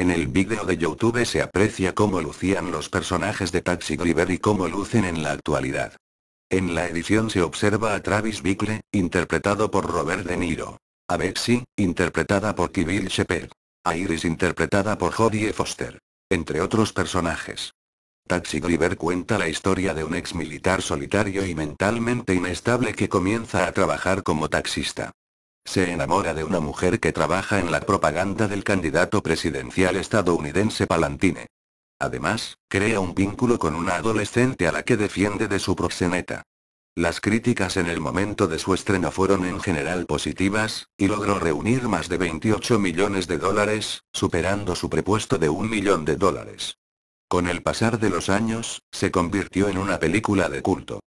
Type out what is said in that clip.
En el vídeo de YouTube se aprecia cómo lucían los personajes de Taxi Driver y cómo lucen en la actualidad. En la edición se observa a Travis Bickle, interpretado por Robert De Niro. A Betsy, interpretada por Kivil Shepard. A Iris interpretada por Jodie Foster. Entre otros personajes. Taxi Driver cuenta la historia de un ex militar solitario y mentalmente inestable que comienza a trabajar como taxista. Se enamora de una mujer que trabaja en la propaganda del candidato presidencial estadounidense Palantine. Además, crea un vínculo con una adolescente a la que defiende de su proxeneta. Las críticas en el momento de su estreno fueron en general positivas, y logró reunir más de 28 millones de dólares, superando su prepuesto de un millón de dólares. Con el pasar de los años, se convirtió en una película de culto.